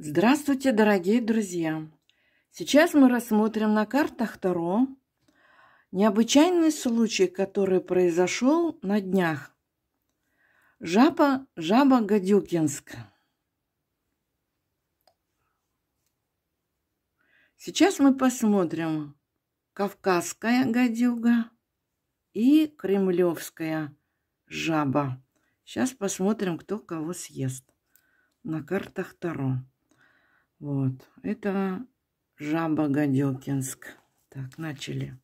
Здравствуйте, дорогие друзья! Сейчас мы рассмотрим на картах Таро необычайный случай, который произошел на днях. Жаба, жаба Гадюкинск. Сейчас мы посмотрим Кавказская гадюга и Кремлевская жаба. Сейчас посмотрим, кто кого съест на картах Таро. Вот. Это жаба Гадилкинск. Так, начали.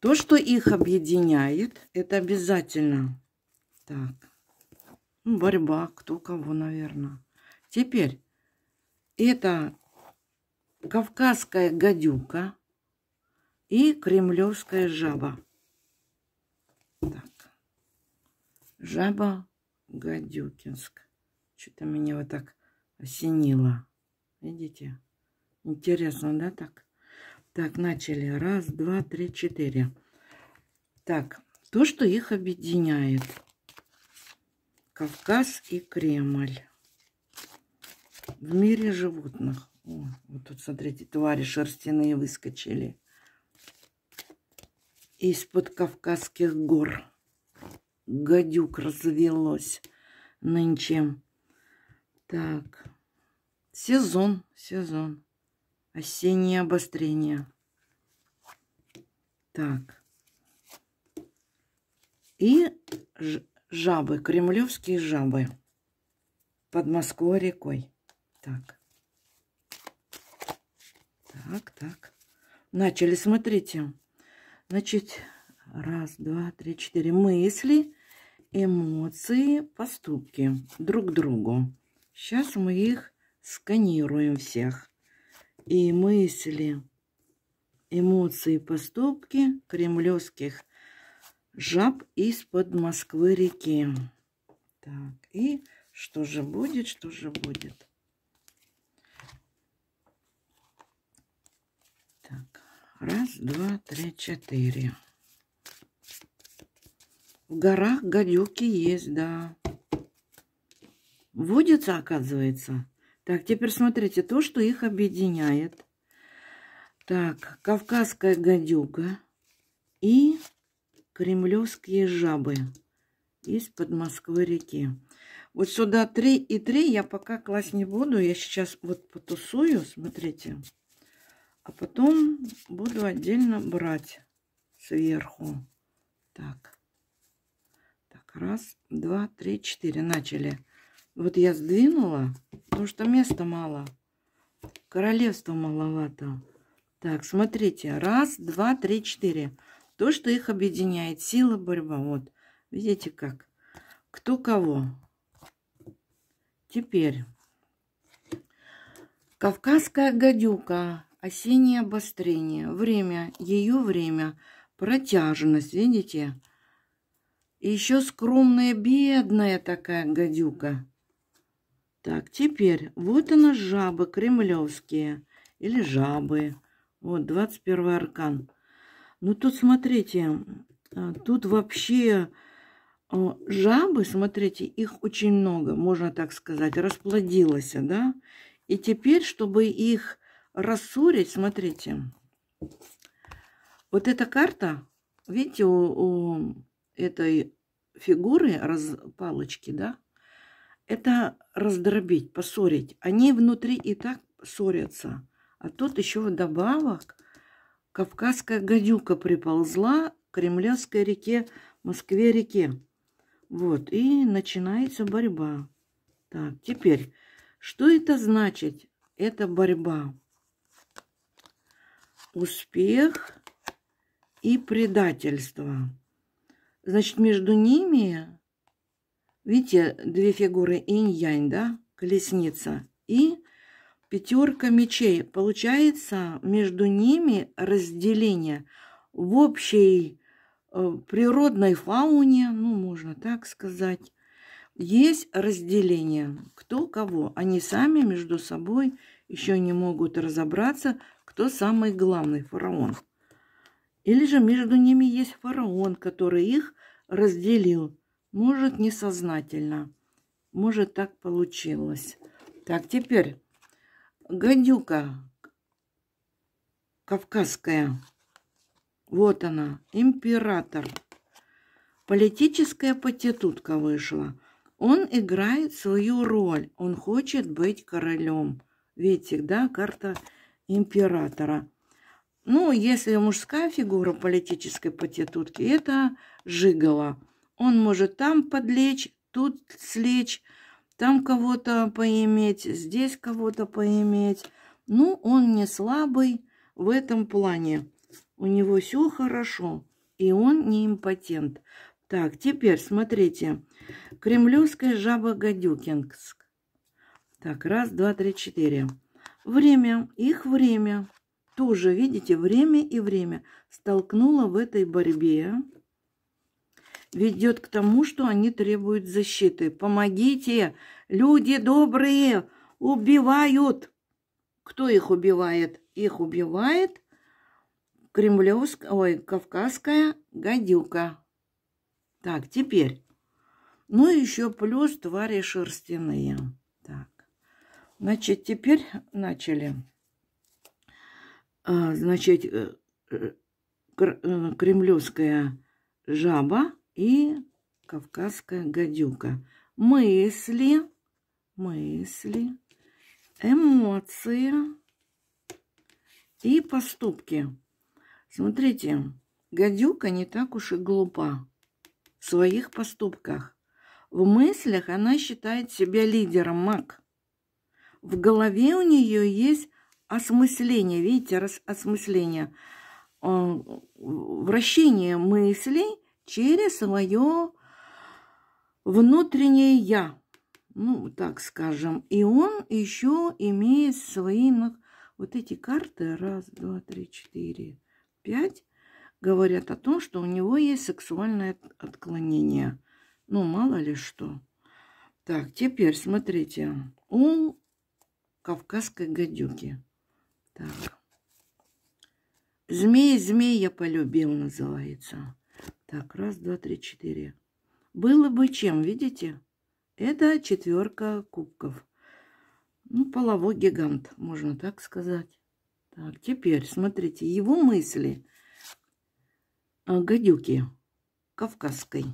То, что их объединяет, это обязательно так, ну, борьба, кто кого, наверное. Теперь, это кавказская гадюка и кремлевская жаба. Так, жаба Гадюкинск. Что-то меня вот так осенило. Видите? Интересно, да, так? Так, начали. Раз, два, три, четыре. Так, то, что их объединяет. Кавказ и Кремль. В мире животных. О, вот тут, смотрите, твари шерстяные выскочили. Из-под Кавказских гор гадюк развелось нынче. Так. Сезон, сезон. Осеннее обострение. Так. И жабы, кремлевские жабы. Под Москвой рекой. Так. Так, так. Начали, смотрите. Значит, раз, два, три, четыре. Мысли, эмоции, поступки друг к другу. Сейчас мы их сканируем всех. И мысли, эмоции, поступки кремлевских жаб из-под Москвы реки. Так, и что же будет, что же будет. Так, раз, два, три, четыре. В горах гадюки есть, да. Да. Водится, оказывается. Так, теперь смотрите то, что их объединяет. Так, кавказская гадюка и кремлевские жабы из-под Москвы реки. Вот сюда 3 и 3 я пока класть не буду. Я сейчас вот потусую, смотрите. А потом буду отдельно брать сверху. Так. Так, раз, два, три, четыре. Начали. Вот я сдвинула, потому что места мало. королевство маловато. Так, смотрите. Раз, два, три, четыре. То, что их объединяет. Сила, борьба. Вот. Видите как? Кто кого. Теперь. Кавказская гадюка. Осеннее обострение. Время. Ее время. протяжность, Видите? И еще скромная, бедная такая гадюка. Так, теперь вот она жабы кремлевские или жабы. Вот 21 аркан. Ну тут смотрите, а, тут вообще а, жабы, смотрите, их очень много, можно так сказать, расплодилось, да? И теперь, чтобы их рассорить, смотрите, вот эта карта, видите, у, у этой фигуры раз, палочки, да? это раздробить, поссорить. Они внутри и так ссорятся. А тут еще вдобавок кавказская гадюка приползла к Кремлевской реке, Москве-реке. Вот, и начинается борьба. Так, теперь, что это значит? Это борьба. Успех и предательство. Значит, между ними Видите, две фигуры инь-янь, да, колесница. И пятерка мечей. Получается, между ними разделение в общей э, природной фауне, ну, можно так сказать, есть разделение, кто кого. Они сами между собой еще не могут разобраться, кто самый главный фараон. Или же между ними есть фараон, который их разделил. Может, несознательно. Может, так получилось. Так, теперь гадюка кавказская. Вот она, император. Политическая потетутка вышла. Он играет свою роль. Он хочет быть королем. Видите, да, карта императора. Ну, если мужская фигура политической потетутки, это жигала. Он может там подлечь, тут слечь, там кого-то поиметь, здесь кого-то поиметь. Ну, он не слабый в этом плане. У него все хорошо, и он не импотент. Так, теперь смотрите. Кремлевская жаба Гадюкинск. Так, раз, два, три, четыре. Время, их время. Тоже, видите, время и время столкнуло в этой борьбе ведет к тому, что они требуют защиты. Помогите! Люди добрые! Убивают! Кто их убивает? Их убивает кремлевская, ой, кавказская гадюка. Так, теперь. Ну, еще плюс твари шерстяные. Так. Значит, теперь начали. А, значит, э, э, э, кремлевская жаба и кавказская гадюка. Мысли, мысли, эмоции и поступки. Смотрите, гадюка не так уж и глупа в своих поступках. В мыслях она считает себя лидером маг. В голове у нее есть осмысление, видите, осмысление, а, вращение мыслей через свое внутреннее «я», ну, так скажем. И он еще имеет свои вот эти карты, раз, два, три, четыре, пять, говорят о том, что у него есть сексуальное отклонение. Ну, мало ли что. Так, теперь смотрите. У кавказской гадюки. Так. Змей, змей я полюбил, называется. Так, раз, два, три, четыре. Было бы чем, видите? Это четверка кубков. Ну, половой гигант, можно так сказать. Так, теперь, смотрите, его мысли а, Гадюки кавказской.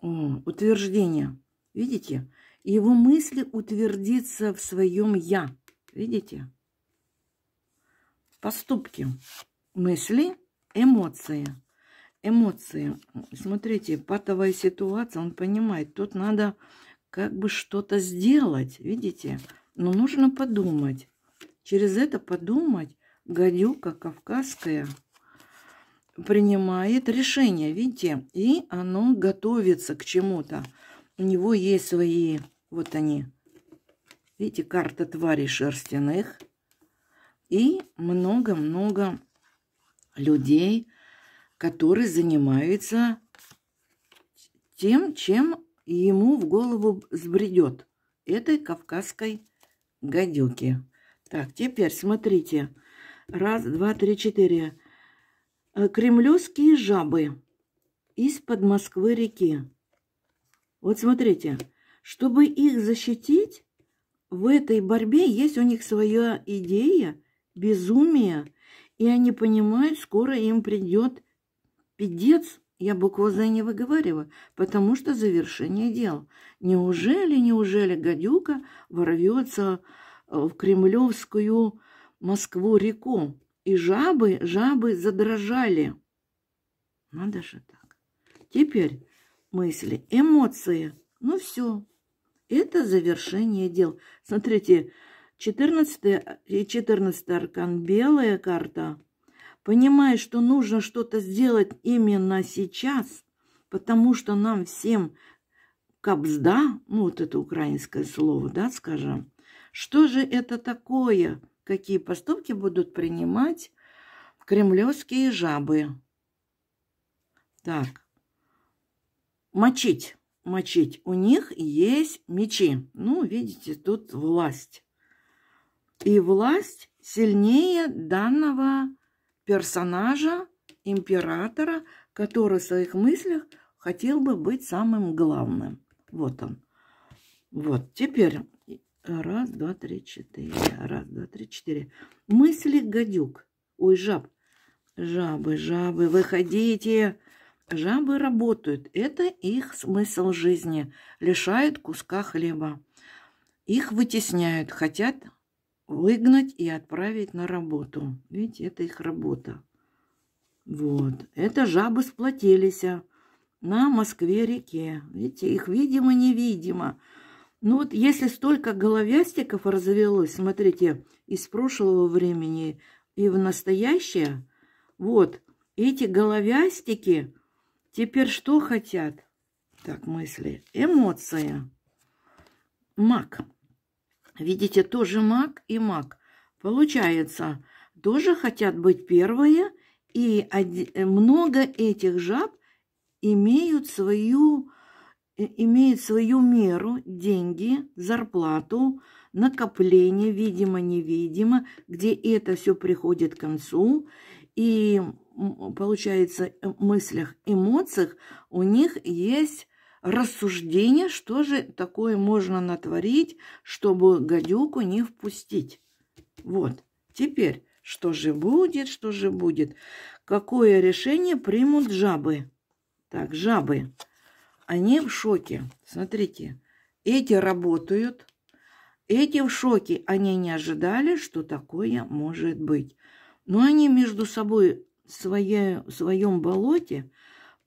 О, утверждение. Видите? Его мысли утвердиться в своем «я». Видите? Поступки, мысли, эмоции – эмоции. Смотрите, патовая ситуация, он понимает, тут надо как бы что-то сделать, видите? Но нужно подумать. Через это подумать гадюка кавказская принимает решение, видите? И оно готовится к чему-то. У него есть свои, вот они, видите, карта тварей шерстяных. И много-много людей, который занимается тем, чем ему в голову сбредет этой кавказской гадюки. Так, теперь смотрите. Раз, два, три, четыре. Э, Кремлевские жабы из-под Москвы реки. Вот смотрите, чтобы их защитить, в этой борьбе есть у них своя идея, безумие, и они понимают, скоро им придет Пидец, я букву «З» не выговариваю, потому что завершение дел. Неужели, неужели гадюка ворвется э, в кремлевскую Москву-реку? И жабы, жабы задрожали. Надо же так. Теперь мысли, эмоции. Ну все, это завершение дел. Смотрите, 14 и 14 аркан, белая карта – понимая, что нужно что-то сделать именно сейчас, потому что нам всем капзда, ну вот это украинское слово, да, скажем, что же это такое, какие поступки будут принимать кремлевские жабы. Так, мочить, мочить. У них есть мечи. Ну, видите, тут власть. И власть сильнее данного персонажа, императора, который в своих мыслях хотел бы быть самым главным. Вот он. Вот, теперь раз, два, три, четыре. Раз, два, три, четыре. Мысли гадюк. Ой, жаб. Жабы, жабы, выходите. Жабы работают. Это их смысл жизни. Лишают куска хлеба. Их вытесняют, хотят выгнать и отправить на работу. видите, это их работа. Вот. Это жабы сплотились а, на Москве-реке. Видите, их видимо-невидимо. Ну вот если столько головястиков развелось, смотрите, из прошлого времени и в настоящее, вот, эти головястики теперь что хотят? Так, мысли. Эмоция. Маг. Видите, тоже маг и маг. Получается, тоже хотят быть первые, и э, много этих жаб имеют свою, э, имеют свою меру, деньги, зарплату, накопление, видимо-невидимо, где это все приходит к концу. И получается, в мыслях, эмоциях у них есть рассуждение, что же такое можно натворить, чтобы гадюку не впустить. Вот, теперь, что же будет, что же будет. Какое решение примут жабы? Так, жабы. Они в шоке. Смотрите, эти работают, эти в шоке. Они не ожидали, что такое может быть. Но они между собой в своем болоте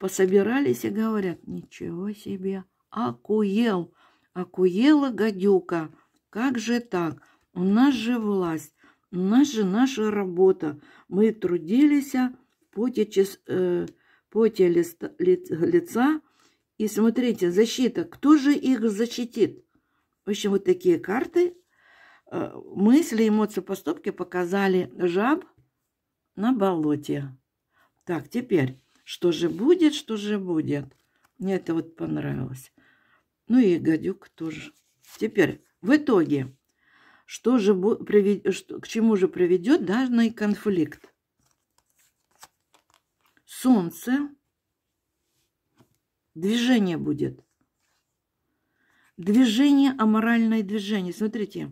пособирались и говорят, ничего себе, акуел, акуела гадюка, как же так, у нас же власть, у нас же наша работа, мы трудились, а, поте, э, поте лица, и смотрите, защита, кто же их защитит? В общем, вот такие карты, э, мысли, эмоции, поступки показали жаб на болоте. Так, теперь что же будет, что же будет. Мне это вот понравилось. Ну и гадюк тоже. Теперь, в итоге, что же к чему же приведет данный конфликт? Солнце. Движение будет. Движение, аморальное движение. Смотрите,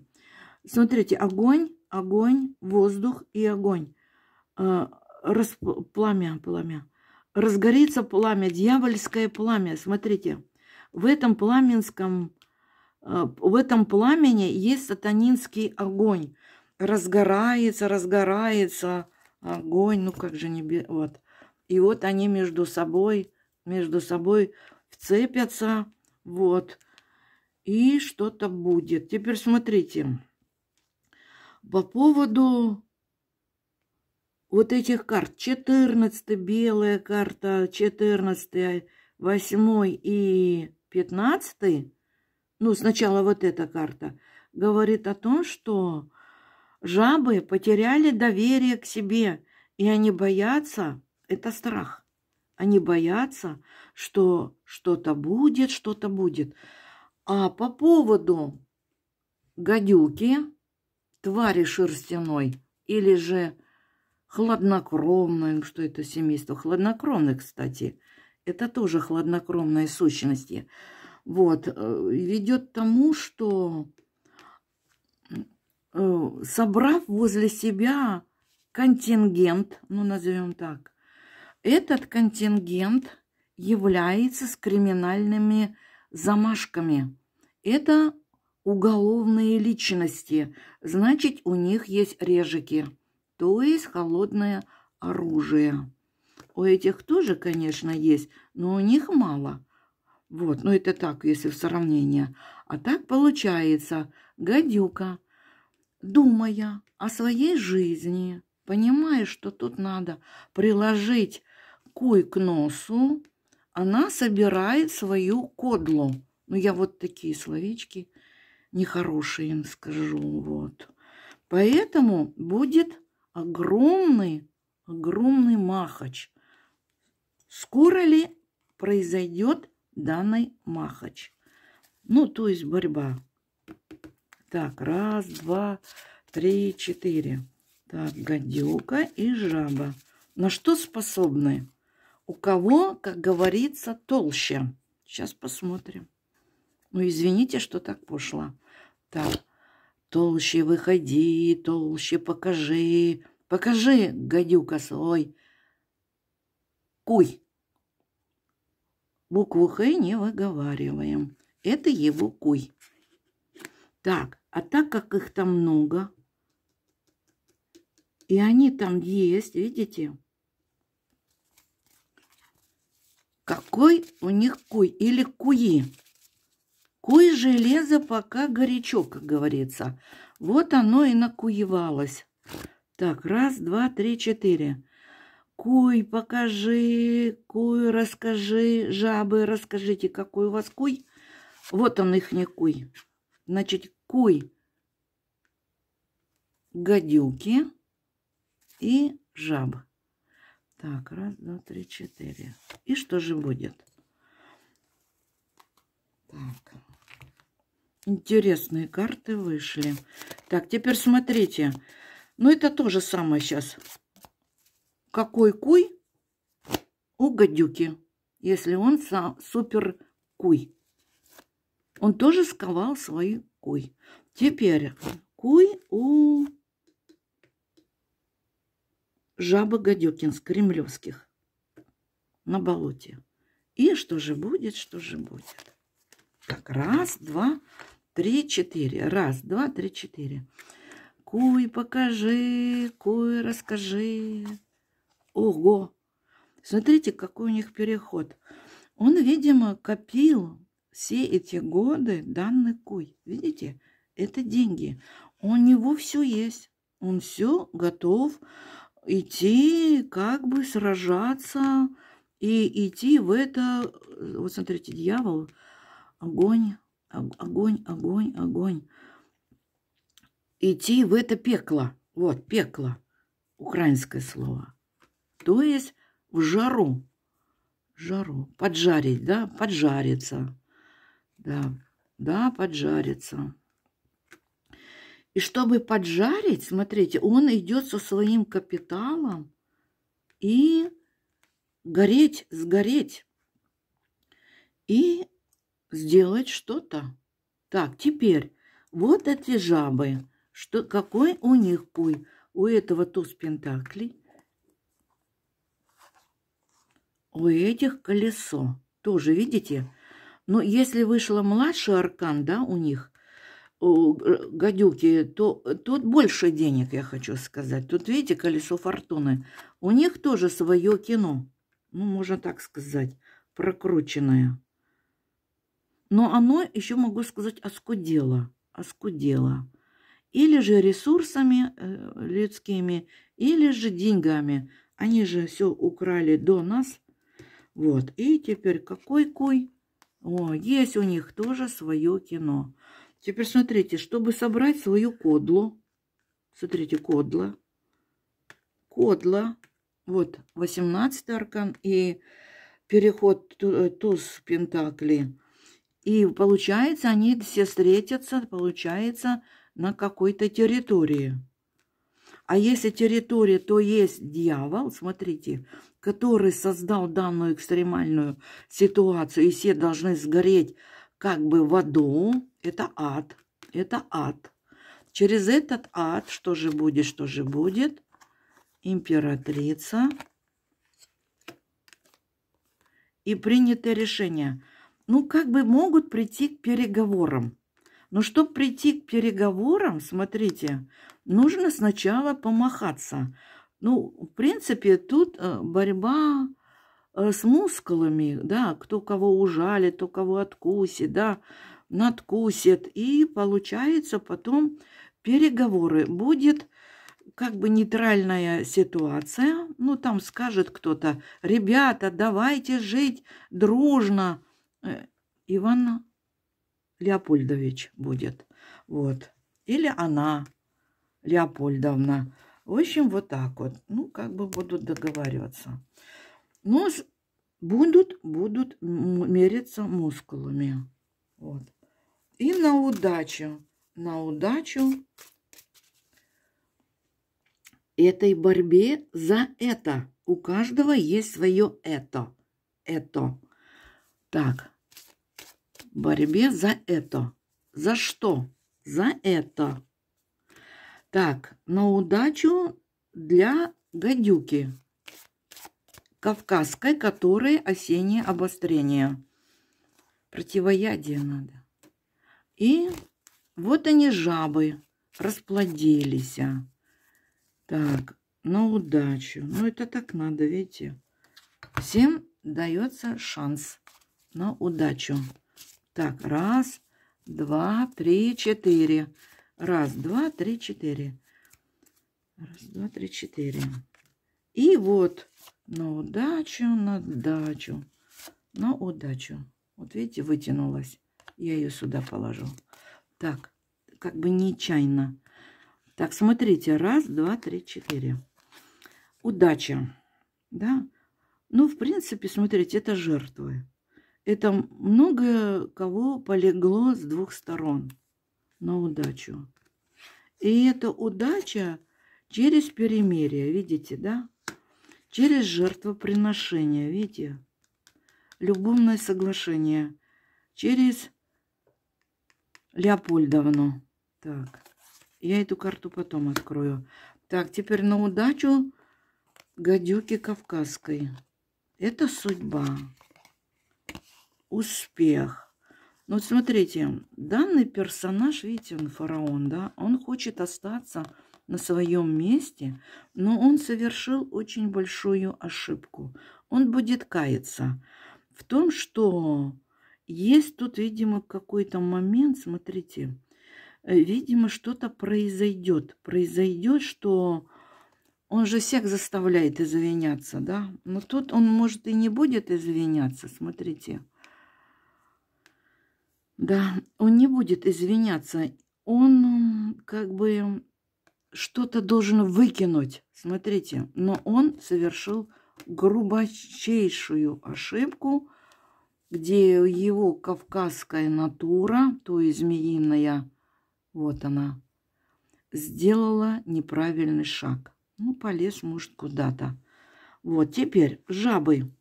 смотрите, огонь, огонь, воздух и огонь. А, расп... Пламя, пламя разгорится пламя, дьявольское пламя. Смотрите, в этом пламенском, э, в этом пламени есть сатанинский огонь. Разгорается, разгорается огонь, ну как же не... Вот. И вот они между собой, между собой вцепятся, вот. И что-то будет. Теперь смотрите, по поводу вот этих карт. 14 белая карта, 14 8 и 15 ну, сначала вот эта карта, говорит о том, что жабы потеряли доверие к себе, и они боятся, это страх, они боятся, что что-то будет, что-то будет. А по поводу гадюки, твари шерстяной или же хладнокровным, ну, что это семейство. Хладнокровное, кстати, это тоже хладнокровные сущности. Вот, э, ведет к тому, что э, собрав возле себя контингент, ну назовем так, этот контингент является с криминальными замашками. Это уголовные личности, значит, у них есть режики то есть холодное оружие. У этих тоже, конечно, есть, но у них мало. Вот, ну это так, если в сравнение. А так получается, гадюка, думая о своей жизни, понимая, что тут надо приложить куй к носу, она собирает свою кодлу. Ну, я вот такие словечки нехорошие им скажу, вот. Поэтому будет огромный, огромный махач. Скоро ли произойдет данный махач? Ну, то есть борьба. Так, раз, два, три, четыре. Так, гадюка и жаба. На что способны? У кого, как говорится, толще? Сейчас посмотрим. Ну, извините, что так пошло. Так, Толще выходи, толще покажи, покажи, гадюка свой. Куй. Букву Х не выговариваем. Это его куй. Так, а так как их там много, и они там есть, видите? Какой у них куй или куи? Куй железо пока горячо, как говорится. Вот оно и накуевалось. Так, раз, два, три, четыре. Куй, покажи, куй, расскажи, жабы, расскажите, какой у вас куй. Вот он их не куй. Значит, куй, гадюки и жаб. Так, раз, два, три, четыре. И что же будет? Так. Интересные карты вышли. Так, теперь смотрите. Ну, это то же самое сейчас. Какой куй у гадюки, если он сам, супер куй. Он тоже сковал свой куй. Теперь куй у жабы гадюкин с кремлевских на болоте. И что же будет, что же будет. Так, раз, два, Три, четыре. Раз, два, три, четыре. Куй, покажи, куй, расскажи. Ого! Смотрите, какой у них переход. Он, видимо, копил все эти годы данный куй. Видите, это деньги. У него все есть. Он все готов идти, как бы сражаться и идти в это... Э, вот смотрите, дьявол, огонь, огонь, огонь, огонь. Идти в это пекло. Вот, пекло. Украинское слово. То есть в жару. Жару. Поджарить, да? Поджариться. Да, да, поджариться. И чтобы поджарить, смотрите, он идет со своим капиталом и гореть, сгореть. И сделать что-то. Так, теперь вот эти жабы. Что, какой у них пуй У этого туз пентаклей. У этих колесо. Тоже, видите? Но если вышла младший аркан, да, у них, у э, гадюки, то тут больше денег, я хочу сказать. Тут, видите, колесо фортуны. У них тоже свое кино. Ну, можно так сказать, прокрученное но оно еще, могу сказать, оскудело, оскудело. Или же ресурсами э, людскими, или же деньгами. Они же все украли до нас. Вот, и теперь какой куй? О, есть у них тоже свое кино. Теперь смотрите, чтобы собрать свою кодлу, смотрите, кодла, кодла, вот 18 аркан и переход э, туз пентакли и получается, они все встретятся, получается, на какой-то территории. А если территория, то есть дьявол, смотрите, который создал данную экстремальную ситуацию, и все должны сгореть как бы в аду, это ад, это ад. Через этот ад, что же будет, что же будет, императрица и принято решение – ну, как бы могут прийти к переговорам. Но ну, чтобы прийти к переговорам, смотрите, нужно сначала помахаться. Ну, в принципе, тут э, борьба э, с мускулами, да, кто кого ужалит, кто кого откусит, да, надкусит. И получается потом переговоры. Будет как бы нейтральная ситуация, ну, там скажет кто-то, ребята, давайте жить дружно, Э, Иван Леопольдович будет. Вот. Или она, Леопольдовна. В общем, вот так вот. Ну, как бы будут договариваться. Ну будут, будут мериться мускулами. Вот. И на удачу, на удачу этой борьбе за это. У каждого есть свое это. Это. Так, борьбе за это. За что? За это. Так, на удачу для гадюки. Кавказской, которой осеннее обострение. Противоядие надо. И вот они, жабы, расплодились. Так, на удачу. Ну, это так надо, видите. Всем дается шанс на удачу. Так, раз, два, три, четыре. Раз, два, три, четыре. Раз, два, три, четыре. И вот на удачу, на удачу, на удачу. Вот видите, вытянулась. Я ее сюда положу. Так, как бы нечаянно. Так, смотрите. Раз, два, три, четыре. Удача. Да? Ну, в принципе, смотрите, это жертвы. Это много кого полегло с двух сторон на удачу. И эта удача через перемирие, видите, да? Через жертвоприношение, видите? Любовное соглашение. Через Леопольдовну. Так, я эту карту потом открою. Так, теперь на удачу гадюки кавказской. Это судьба успех. Ну вот смотрите, данный персонаж, видите, он фараон, да, он хочет остаться на своем месте, но он совершил очень большую ошибку. Он будет каяться в том, что есть тут, видимо, какой-то момент, смотрите, э, видимо, что-то произойдет. Произойдет, что он же всех заставляет извиняться, да? Но тут он, может, и не будет извиняться, смотрите. Да, он не будет извиняться. Он как бы что-то должен выкинуть. Смотрите, но он совершил грубочайшую ошибку, где его кавказская натура, то есть змеиная, вот она, сделала неправильный шаг. Ну, полез, может, куда-то. Вот, теперь жабы.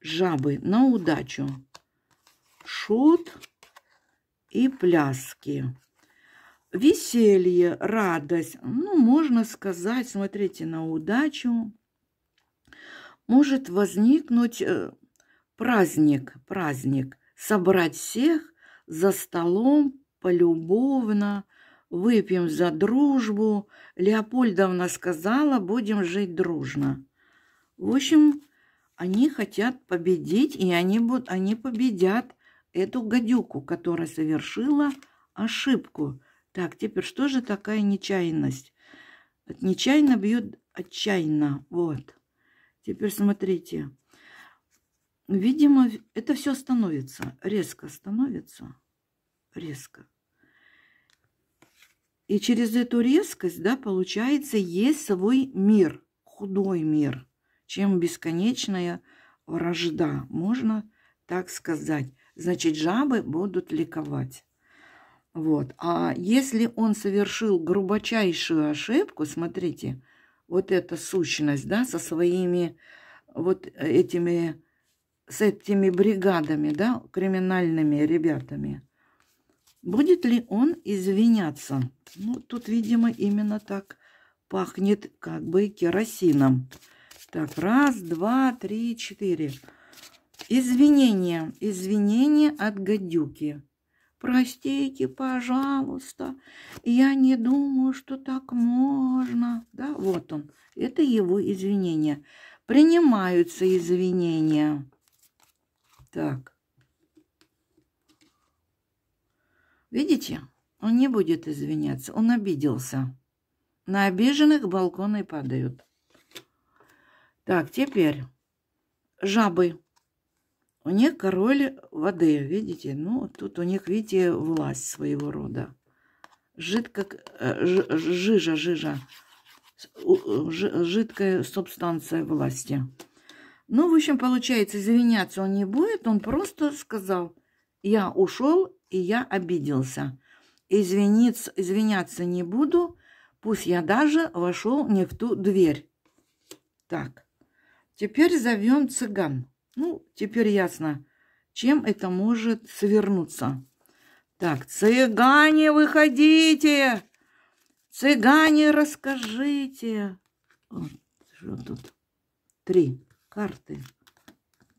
Жабы на удачу. Шут и пляски. Веселье, радость, ну, можно сказать, смотрите на удачу, может возникнуть э, праздник, праздник, собрать всех за столом полюбовно, выпьем за дружбу. Леопольдовна сказала, будем жить дружно. В общем, они хотят победить, и они, будут, они победят эту гадюку, которая совершила ошибку. Так, теперь что же такая нечаянность? От нечаянно бьет отчаянно. Вот. Теперь смотрите. Видимо, это все становится. Резко становится. Резко. И через эту резкость, да, получается, есть свой мир, худой мир, чем бесконечная вражда, можно так сказать значит, жабы будут ликовать. Вот. А если он совершил грубочайшую ошибку, смотрите, вот эта сущность, да, со своими вот этими, с этими бригадами, да, криминальными ребятами, будет ли он извиняться? Ну, тут, видимо, именно так пахнет как бы керосином. Так, раз, два, три, четыре. Четыре. Извинения, извинения от гадюки. Простите, пожалуйста, я не думаю, что так можно. Да, вот он. Это его извинения. Принимаются извинения. Так. Видите? Он не будет извиняться. Он обиделся. На обиженных балконы падают. Так, теперь жабы. У них король воды, видите? Ну, тут у них, видите, власть своего рода. Жидко, э, жижа, жижа. Э, жидкая субстанция власти. Ну, в общем, получается, извиняться он не будет. Он просто сказал, я ушел, и я обиделся. Извиниться, извиняться не буду, пусть я даже вошел не в ту дверь. Так, теперь зовем цыган. Ну, теперь ясно, чем это может свернуться. Так, цыгане, выходите! Цыгане, расскажите! Вот, что тут? Три карты.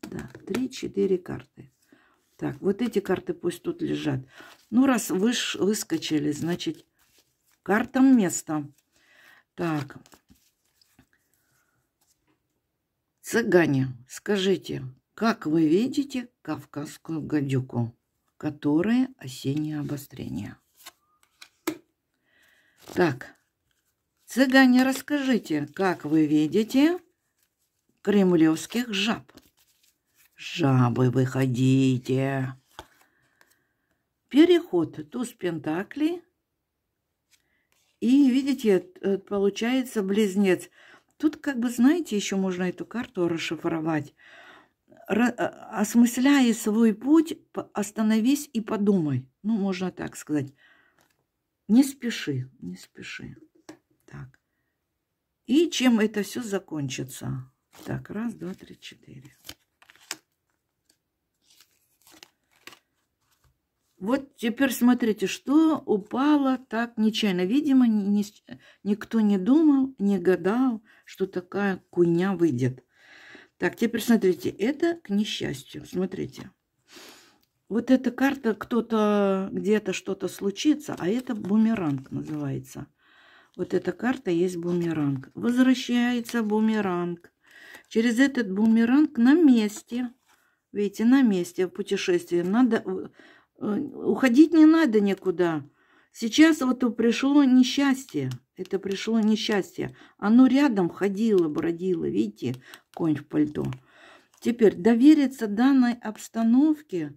Да, три-четыре карты. Так, вот эти карты пусть тут лежат. Ну, раз выш, выскочили, значит, картам место. Так, Цыгане, скажите, как вы видите кавказскую гадюку, которые осеннее обострение? Так, цыгане, расскажите, как вы видите кремлевских жаб? Жабы, выходите! Переход туз пентаклей. И видите, э, получается близнец – Тут, как бы, знаете, еще можно эту карту расшифровать. А, осмысляя свой путь, остановись и подумай. Ну, можно так сказать. Не спеши, не спеши. Так. И чем это все закончится? Так, раз, два, три, четыре. Вот теперь смотрите, что упало так нечаянно. Видимо, ни, никто не думал, не гадал, что такая куйня выйдет. Так, теперь смотрите, это к несчастью. Смотрите. Вот эта карта, кто-то где-то что-то случится, а это бумеранг называется. Вот эта карта есть бумеранг. Возвращается бумеранг. Через этот бумеранг на месте. Видите, на месте в путешествии. Надо уходить не надо никуда. Сейчас вот пришло несчастье. Это пришло несчастье. Оно рядом ходило, бродило. Видите, конь в пальто. Теперь довериться данной обстановке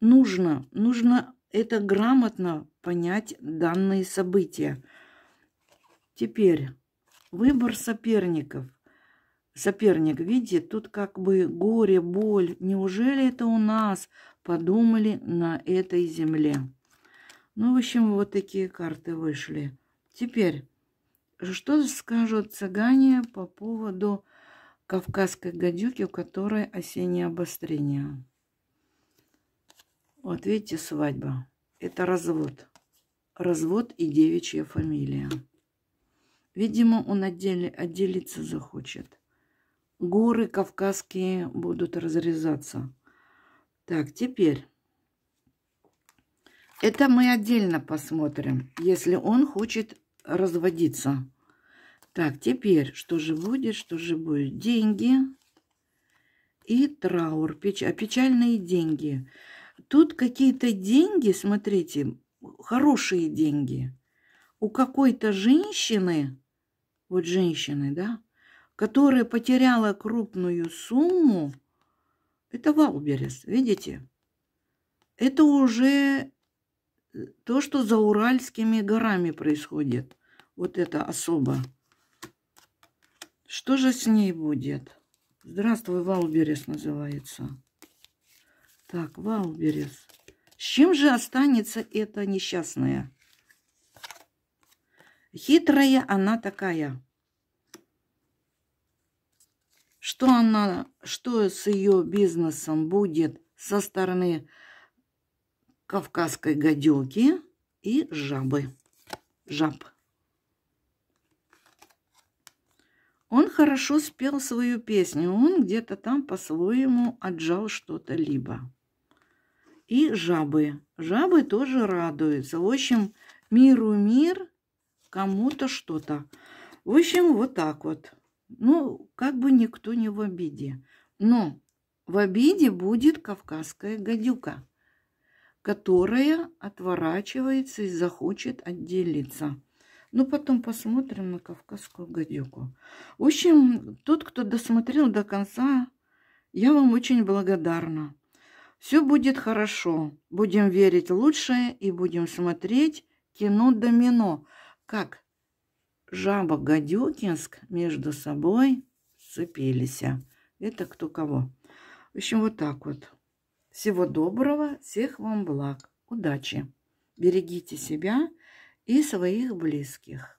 нужно. Нужно это грамотно понять данные события. Теперь выбор соперников. Соперник, видите, тут как бы горе, боль. Неужели это у нас? подумали на этой земле. Ну, в общем, вот такие карты вышли. Теперь, что скажут цыгане по поводу кавказской гадюки, у которой осеннее обострение? Вот видите, свадьба. Это развод. Развод и девичья фамилия. Видимо, он отдели, отделиться захочет. Горы кавказские будут разрезаться. Так, теперь. Это мы отдельно посмотрим, если он хочет разводиться. Так, теперь, что же будет, что же будет? Деньги и траур, печ... а печальные деньги. Тут какие-то деньги, смотрите, хорошие деньги. У какой-то женщины, вот женщины, да, которая потеряла крупную сумму, это Валберес, видите? Это уже э, то, что за Уральскими горами происходит. Вот это особо. Что же с ней будет? Здравствуй, Валберес называется. Так, Валберес. С чем же останется эта несчастная? Хитрая она такая что она, что с ее бизнесом будет со стороны кавказской гадюки и жабы. Жаб. Он хорошо спел свою песню, он где-то там по-своему отжал что-то либо. И жабы. Жабы тоже радуются. В общем, миру мир, кому-то что-то. В общем, вот так вот. Ну, как бы никто не в обиде. Но в обиде будет кавказская гадюка, которая отворачивается и захочет отделиться. Ну, потом посмотрим на кавказскую гадюку. В общем, тот, кто досмотрел до конца, я вам очень благодарна. Все будет хорошо. Будем верить лучшее и будем смотреть кино «Домино». Как Жаба Гадюкинск между собой сцепились. Это кто кого. В общем, вот так вот. Всего доброго, всех вам благ, удачи. Берегите себя и своих близких.